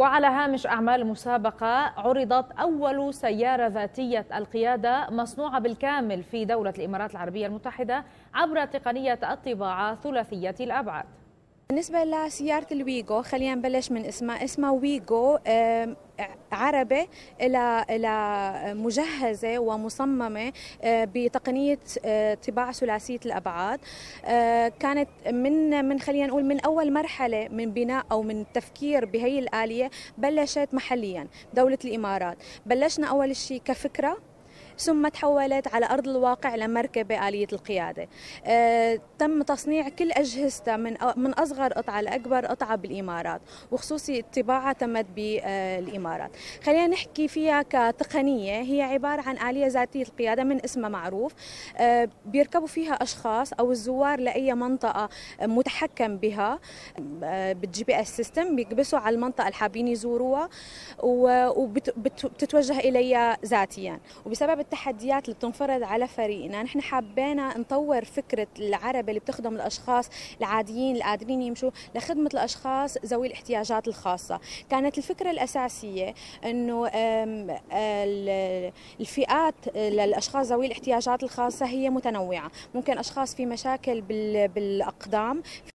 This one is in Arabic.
وعلى هامش أعمال المسابقة عرضت أول سيارة ذاتية القيادة مصنوعة بالكامل في دولة الإمارات العربية المتحدة عبر تقنية الطباعة ثلاثية الأبعاد بالنسبة لسيارة الويجو خلينا نبلش من اسمها اسمها ويجو عربي الى الى مجهزه ومصممه آه، بتقنيه آه، طباعه ثلاثيه الابعاد آه، كانت من من خلينا نقول من اول مرحله من بناء او من التفكير بهي الاليه بلشت محليا دوله الامارات بلشنا اول شيء كفكره ثم تحولت على أرض الواقع لمركبة آلية القيادة آه، تم تصنيع كل أجهزتها من من أصغر قطعة لأكبر قطعة بالإمارات وخصوصي الطباعة تمت بالإمارات خلينا نحكي فيها كتقنية هي عبارة عن آلية ذاتية القيادة من اسمها معروف آه، بيركبوا فيها أشخاص أو الزوار لأي منطقة متحكم بها آه، بالجي بي اس سيستم بيكبسوا على المنطقة اللي حابين يزوروها وبتتوجه إليها ذاتيا وبسبب التحديات اللي بتنفرض على فريقنا نحن حبينا نطور فكرة العربة اللي بتخدم الأشخاص العاديين اللي قادرين يمشوا لخدمة الأشخاص ذوي الاحتياجات الخاصة كانت الفكرة الأساسية أنه الفئات للأشخاص ذوي الاحتياجات الخاصة هي متنوعة ممكن أشخاص في مشاكل بالأقدام